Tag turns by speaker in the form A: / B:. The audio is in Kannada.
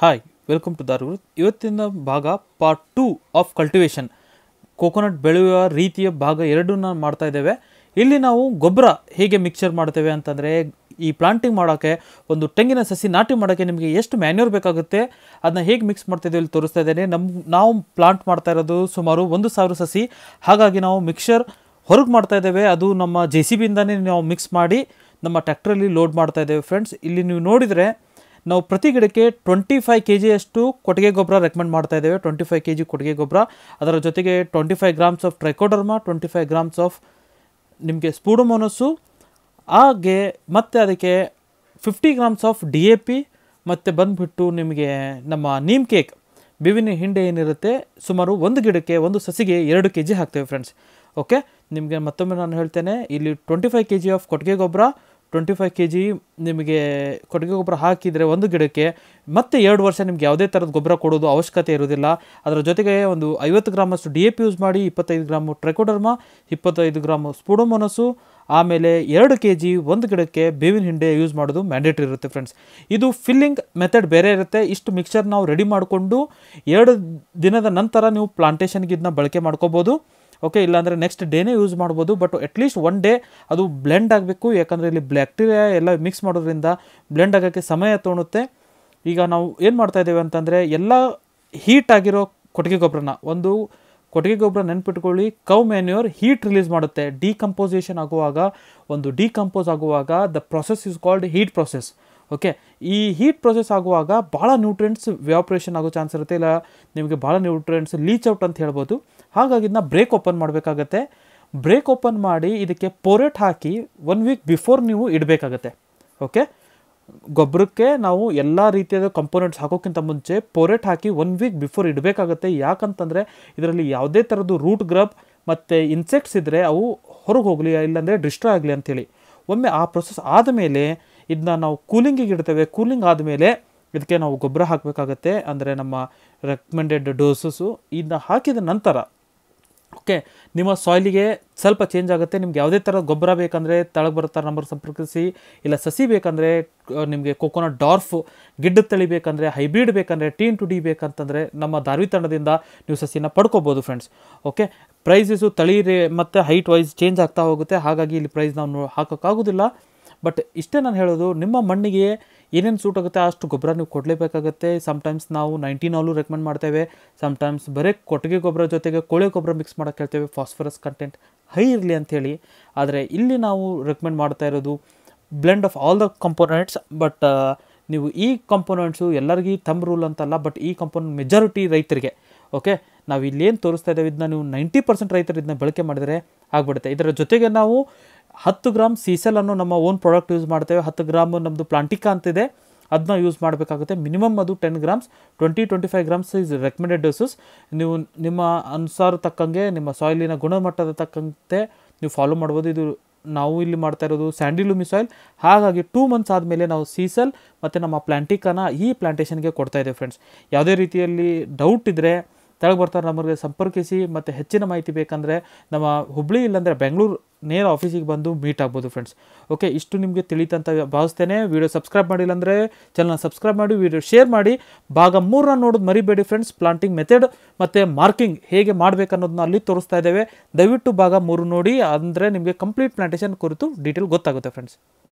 A: ಹಾಯ್ ವೆಲ್ಕಮ್ ಟು ದಾರ್ಗುರು ಇವತ್ತಿನ ಭಾಗ part two of cultivation coconut ಬೆಳೆಯುವ ರೀತಿಯ ಭಾಗ ಎರಡನ್ನ ಮಾಡ್ತಾ ಇದ್ದೇವೆ ಇಲ್ಲಿ ನಾವು ಗೊಬ್ಬರ ಹೇಗೆ ಮಿಕ್ಸರ್ ಮಾಡ್ತೇವೆ ಅಂತಂದರೆ ಈ ಪ್ಲಾಂಟಿಂಗ್ ಮಾಡೋಕ್ಕೆ ಒಂದು ತೆಂಗಿನ ಸಸಿ ನಾಟಿ ಮಾಡೋಕ್ಕೆ ನಿಮಗೆ ಎಷ್ಟು ಮ್ಯಾನ್ಯೂರ್ ಬೇಕಾಗುತ್ತೆ ಅದನ್ನ ಹೇಗೆ ಮಿಕ್ಸ್ ಮಾಡ್ತಿದ್ದೀವಿ ಇಲ್ಲಿ ತೋರಿಸ್ತಾ ಇದ್ದೇನೆ ನಮ್ಮ ನಾವು ಪ್ಲಾಂಟ್ ಮಾಡ್ತಾ ಇರೋದು ಸುಮಾರು ಒಂದು ಸಾವಿರ ಸಸಿ ಹಾಗಾಗಿ ನಾವು ಮಿಕ್ಸರ್ ಹೊರಗೆ ಮಾಡ್ತಾ ಇದ್ದೇವೆ ಅದು ನಮ್ಮ ಜೆ ಸಿ ಬಿಯಿಂದನೇ ನಾವು ಮಿಕ್ಸ್ ಮಾಡಿ ನಮ್ಮ ಟ್ಯಾಕ್ಟ್ರಲ್ಲಿ ಲೋಡ್ ಮಾಡ್ತಾ ಇದ್ದೇವೆ ಫ್ರೆಂಡ್ಸ್ ಇಲ್ಲಿ ನೀವು ನೋಡಿದರೆ ನಾವು ಪ್ರತಿ ಗಿಡಕ್ಕೆ ಟ್ವೆಂಟಿ ಫೈವ್ ಕೆ ಜಿಯಷ್ಟು ಕೊಟ್ಟಿಗೆ ಗೊಬ್ಬರ ರೆಕಮೆಂಡ್ ಮಾಡ್ತಾ ಇದ್ದೇವೆ ಟ್ವೆಂಟಿ ಫೈವ್ ಕೆ ಜಿ ಕೊಟ್ಟಿಗೆ ಗೊಬ್ಬರ ಅದರ ಜೊತೆಗೆ twenty five grams of trichoderma twenty five grams of ನಿಮಗೆ ಸ್ಪೂಡೋಮೋನಸ್ಸು ಹಾಗೆ ಮತ್ತು ಅದಕ್ಕೆ fifty grams of D A P ಮತ್ತು ಬಂದುಬಿಟ್ಟು ನಿಮಗೆ ನಮ್ಮ ನೀಮ್ ಕೇಕ್ ಬೇವಿನ ಹಿಂಡೆ ಏನಿರುತ್ತೆ ಸುಮಾರು ಒಂದು ಗಿಡಕ್ಕೆ ಒಂದು ಸಸಿಗೆ ಎರಡು ಕೆ ಜಿ ಹಾಕ್ತೇವೆ ಫ್ರೆಂಡ್ಸ್ ಓಕೆ ನಿಮಗೆ ಮತ್ತೊಮ್ಮೆ ನಾನು ಹೇಳ್ತೇನೆ ಇಲ್ಲಿ twenty five K G of ಕೊಟ್ಟಿಗೆ ಗೊಬ್ಬರ ಟ್ವೆಂಟಿ ಫೈವ್ ಕೆ ಜಿ ನಿಮಗೆ ಕೊಟ್ಟಿಗೆ ಗೊಬ್ಬರ ಹಾಕಿದರೆ ಒಂದು ಗಿಡಕ್ಕೆ ಮತ್ತೆ ಎರಡು ವರ್ಷ ನಿಮಗೆ ಯಾವುದೇ ಥರದ ಗೊಬ್ಬರ ಕೊಡೋದು ಅವಶ್ಯಕತೆ ಇರೋದಿಲ್ಲ ಅದರ ಜೊತೆಗೆ ಒಂದು ಐವತ್ತು ಗ್ರಾಮಷ್ಟು ಡಿ ಎ ಪಿ ಯೂಸ್ ಮಾಡಿ ಇಪ್ಪತ್ತೈದು ಗ್ರಾಮು ಟ್ರೆಕೋಡರ್ಮಾ ಇಪ್ಪತ್ತೈದು ಗ್ರಾಮು ಸ್ಪೂಡೋಮೊನಸು ಆಮೇಲೆ ಎರಡು ಕೆ ಜಿ ಒಂದು ಗಿಡಕ್ಕೆ ಬೇವಿನ ಹಿಂಡೆ ಯೂಸ್ ಮಾಡೋದು ಮ್ಯಾಂಡೇಟ್ರಿ ಇರುತ್ತೆ ಫ್ರೆಂಡ್ಸ್ ಇದು ಫಿಲ್ಲಿಂಗ್ ಮೆಥಡ್ ಬೇರೆ ಇರುತ್ತೆ ಇಷ್ಟು ಮಿಕ್ಸರ್ ನಾವು ರೆಡಿ ಮಾಡಿಕೊಂಡು ಎರಡು ದಿನದ ನಂತರ ನೀವು ಪ್ಲಾಂಟೇಷನ್ಗೆ ಇದನ್ನ ಬಳಕೆ ಮಾಡ್ಕೋಬೋದು ಓಕೆ ಇಲ್ಲಾಂದರೆ ನೆಕ್ಸ್ಟ್ ಡೇನೇ ಯೂಸ್ ಮಾಡ್ಬೋದು ಬಟ್ ಅಟ್ಲೀಸ್ಟ್ ಒನ್ ಡೇ ಅದು ಬ್ಲೆಂಡ್ ಆಗಬೇಕು ಯಾಕಂದರೆ ಇಲ್ಲಿ ಬ್ಯಾಕ್ಟೀರಿಯಾ ಎಲ್ಲ ಮಿಕ್ಸ್ ಮಾಡೋದ್ರಿಂದ ಬ್ಲೆಂಡ್ ಆಗೋಕ್ಕೆ ಸಮಯ ತೋಣುತ್ತೆ ಈಗ ನಾವು ಏನು ಮಾಡ್ತಾ ಇದ್ದೇವೆ ಅಂತಂದರೆ ಎಲ್ಲ ಹೀಟ್ ಆಗಿರೋ ಕೊಟ್ಟಿಗೆ ಗೊಬ್ಬರನ ಒಂದು ಕೊಟ್ಟಿಗೆ ಗೊಬ್ಬರ ನೆನ್ಪಿಟ್ಕೊಳ್ಳಿ ಕೌ ಮ್ಯಾನ್ಯೂರ್ ಹೀಟ್ ರಿಲೀಸ್ ಮಾಡುತ್ತೆ ಡಿಕಂಪೋಸೇಷನ್ ಆಗುವಾಗ ಒಂದು ಡಿಕಂಪೋಸ್ ಆಗುವಾಗ the process is called heat process okay ಈ ಹೀಟ್ ಪ್ರೊಸೆಸ್ ಆಗುವಾಗ ಭಾಳ ನ್ಯೂಟ್ರಿಯೆಂಟ್ಸ್ ವ್ಯಾಪ್ರೇಷನ್ ಆಗೋ ಚಾನ್ಸ್ ಇರುತ್ತೆ ಇಲ್ಲ ನಿಮಗೆ ಭಾಳ ನ್ಯೂಟ್ರಿಯೆಂಟ್ಸ್ ಲೀಚ್ ಔಟ್ ಅಂತ ಹೇಳ್ಬೋದು ಹಾಗಾಗಿ ಇದನ್ನ ಬ್ರೇಕ್ ಓಪನ್ ಮಾಡಬೇಕಾಗತ್ತೆ ಬ್ರೇಕ್ ಓಪನ್ ಮಾಡಿ ಇದಕ್ಕೆ ಪೊರೆಟ್ ಹಾಕಿ ಒನ್ ವೀಕ್ ಬಿಫೋರ್ ನೀವು ಇಡಬೇಕಾಗತ್ತೆ ಓಕೆ ಗೊಬ್ಬರಕ್ಕೆ ನಾವು ಎಲ್ಲ ರೀತಿಯಾದ ಕಂಪೋನೆಂಟ್ಸ್ ಹಾಕೋಕ್ಕಿಂತ ಮುಂಚೆ ಪೊರೆಟ್ ಹಾಕಿ ಒನ್ ವೀಕ್ ಬಿಫೋರ್ ಇಡಬೇಕಾಗತ್ತೆ ಯಾಕಂತಂದರೆ ಇದರಲ್ಲಿ ಯಾವುದೇ ಥರದ್ದು ರೂಟ್ ಗ್ರಬ್ ಮತ್ತು ಇನ್ಸೆಕ್ಟ್ಸ್ ಇದ್ದರೆ ಅವು ಹೊರಗೆ ಹೋಗಲಿ ಇಲ್ಲಾಂದರೆ ಡಿಸ್ಟ್ರಾಯ್ ಆಗಲಿ ಅಂಥೇಳಿ ಒಮ್ಮೆ ಆ ಪ್ರೊಸೆಸ್ ಆದಮೇಲೆ ಇದನ್ನ ನಾವು ಕೂಲಿಂಗಿಗೆ ಇಡ್ತೇವೆ ಕೂಲಿಂಗ್ ಆದಮೇಲೆ ಇದಕ್ಕೆ ನಾವು ಗೊಬ್ಬರ ಹಾಕಬೇಕಾಗತ್ತೆ ಅಂದರೆ ನಮ್ಮ ರೆಕಮೆಂಡೆಡ್ ಡೋಸಸ್ಸು ಇದನ್ನ ಹಾಕಿದ ನಂತರ ಓಕೆ ನಿಮ್ಮ ಸಾಯ್ಲಿಗೆ ಸ್ವಲ್ಪ ಚೇಂಜ್ ಆಗುತ್ತೆ ನಿಮ್ಗೆ ಯಾವುದೇ ಥರ ಗೊಬ್ಬರ ಬೇಕಂದರೆ ತಳಗೆ ಬರೋ ನಂಬರ್ ಸಂಪರ್ಕಿಸಿ ಇಲ್ಲ ಸಸಿ ಬೇಕಂದರೆ ನಿಮಗೆ ಕೋಕೋನಟ್ ಡಾರ್ಫ್ ಗಿಡ್ಡ ತಳಿ ಬೇಕಂದರೆ ಹೈಬ್ರಿಡ್ ಬೇಕಂದರೆ ಟೀನ್ ಟು ಡಿ ಬೇಕಂತಂದರೆ ನಮ್ಮ ಧಾರ್ವಿ ತಂಡದಿಂದ ನೀವು ಸಸಿನ ಪಡ್ಕೋಬೋದು ಫ್ರೆಂಡ್ಸ್ ಓಕೆ ಪ್ರೈಸಸ್ಸು ತಳಿ ರೇ ಮತ್ತು ಹೈಟ್ ವೈಸ್ ಚೇಂಜ್ ಆಗ್ತಾ ಹೋಗುತ್ತೆ ಹಾಗಾಗಿ ಇಲ್ಲಿ ಪ್ರೈಸ್ ನಾವು ಹಾಕೋಕ್ಕಾಗೋದಿಲ್ಲ ಬಟ್ ಇಷ್ಟೇ ನಾನು ಹೇಳೋದು ನಿಮ್ಮ ಮಣ್ಣಿಗೆ ಏನೇನು ಸೂಟ್ ಆಗುತ್ತೆ ಅಷ್ಟು ಗೊಬ್ಬರ ನೀವು ಕೊಡಲೇಬೇಕಾಗುತ್ತೆ ಸಮಟೈಮ್ಸ್ ನಾವು ನೈಂಟೀನಾಲು ರೆಕಮೆಂಡ್ ಮಾಡ್ತೇವೆ ಸಮಟೈಮ್ಸ್ ಬರೀ ಕೊಟ್ಟಿಗೆ ಗೊಬ್ಬರ ಜೊತೆಗೆ ಕೋಳಿ ಗೊಬ್ಬರ ಮಿಕ್ಸ್ ಮಾಡೋಕ್ಕೆ ಹೇಳ್ತೇವೆ ಫಾಸ್ಫರಸ್ ಕಂಟೆಂಟ್ ಹೈ ಇರಲಿ ಅಂಥೇಳಿ ಆದರೆ ಇಲ್ಲಿ ನಾವು ರೆಕಮೆಂಡ್ ಮಾಡ್ತಾ ಇರೋದು blend of all the components but ನೀವು ಈ ಕಂಪೋನೆಂಟ್ಸು ಎಲ್ಲರಿಗೂ ತಮ್ಮ ರೂಲ್ ಅಂತಲ್ಲ ಬಟ್ ಈ ಕಂಪೋನೆಂಟ್ ಮೆಜಾರಿಟಿ ರೈತರಿಗೆ ಓಕೆ ನಾವು ಇಲ್ಲೇನು ತೋರಿಸ್ತಾ ಇದ್ದೇವೆ ಇದನ್ನ ನೀವು ನೈಂಟಿ ಪರ್ಸೆಂಟ್ ರೈತರು ಇದನ್ನ ಬಳಕೆ ಮಾಡಿದರೆ ಆಗ್ಬಿಡುತ್ತೆ ಇದರ ಜೊತೆಗೆ ನಾವು ಹತ್ತು ಗ್ರಾಮ್ ಸೀಸೆಲ್ ಅನ್ನು ನಮ್ಮ ಓನ್ ಪ್ರಾಡಕ್ಟ್ ಯೂಸ್ ಮಾಡ್ತೇವೆ ಹತ್ತು ಗ್ರಾಮ್ ನಮ್ಮದು ಪ್ಲಾಂಟಿಕಾ ಅಂತಿದೆ ಅದನ್ನ ಯೂಸ್ ಮಾಡಬೇಕಾಗುತ್ತೆ ಮಿನಿಮಮ್ ಅದು ten grams twenty twenty five grams is recommended doses ನೀವು ನಿಮ್ಮ ಅನುಸಾರ ತಕ್ಕಂಗೆ ನಿಮ್ಮ ಸಾಯಿಲಿನ ಗುಣಮಟ್ಟದ ತಕ್ಕಂತೆ ನೀವು ಫಾಲೋ ಮಾಡ್ಬೋದು ಇದು ನಾವು ಇಲ್ಲಿ ಮಾಡ್ತಾ ಇರೋದು ಸ್ಯಾಂಡಿಲೂಮಿ ಸಾಯಿಲ್ ಹಾಗಾಗಿ ಟೂ ಮಂತ್ಸ್ ಆದಮೇಲೆ ನಾವು ಸೀಸಲ್ ಮತ್ತು ನಮ್ಮ ಪ್ಲ್ಯಾಂಟಿಕನ ಈ ಪ್ಲ್ಯಾಂಟೇಷನ್ಗೆ ಕೊಡ್ತಾ ಇದ್ದೇವೆ ಫ್ರೆಂಡ್ಸ್ ಯಾವುದೇ ರೀತಿಯಲ್ಲಿ ಡೌಟ್ ಇದ್ದರೆ ತೆಳಗೆ ಬರ್ತಾರೆ ನಮಗೆ ಸಂಪರ್ಕಿಸಿ ಮತ್ತು ಹೆಚ್ಚಿನ ಮಾಹಿತಿ ಬೇಕಂದರೆ ನಮ್ಮ ಹುಬ್ಳಿ ಇಲ್ಲಾಂದರೆ ಬೆಂಗಳೂರು ನೇರ ಆಫೀಸಿಗೆ ಬಂದು ಮೀಟ್ ಆಗ್ಬೋದು ಫ್ರೆಂಡ್ಸ್ ಓಕೆ ಇಷ್ಟು ನಿಮಗೆ ತಿಳಿತಂತ ಭಾವಿಸ್ತೇನೆ ವೀಡಿಯೋ ಸಬ್ಸ್ಕ್ರೈಬ್ ಮಾಡಿಲ್ಲ ಅಂದರೆ ಚಾನಲ್ನ ಸಬ್ಸ್ಕ್ರೈಬ್ ಮಾಡಿ ವೀಡಿಯೋ ಶೇರ್ ಮಾಡಿ ಭಾಗ ಮೂರನ್ನ ನೋಡೋದು ಮರಿಬೇಡಿ ಫ್ರೆಂಡ್ಸ್ ಪ್ಲಾಂಟಿಂಗ್ ಮೆಥಡ್ ಮತ್ತು ಮಾರ್ಕಿಂಗ್ ಹೇಗೆ ಮಾಡಬೇಕನ್ನೋದನ್ನ ಅಲ್ಲಿ ತೋರಿಸ್ತಾ ಇದ್ದೇವೆ ದಯವಿಟ್ಟು ಭಾಗ ಮೂರು ನೋಡಿ ಅಂದರೆ ನಿಮಗೆ ಕಂಪ್ಲೀಟ್ ಪ್ಲಾಂಟೇಷನ್ ಕುರಿತು ಡೀಟೇಲ್ ಗೊತ್ತಾಗುತ್ತೆ ಫ್ರೆಂಡ್ಸ್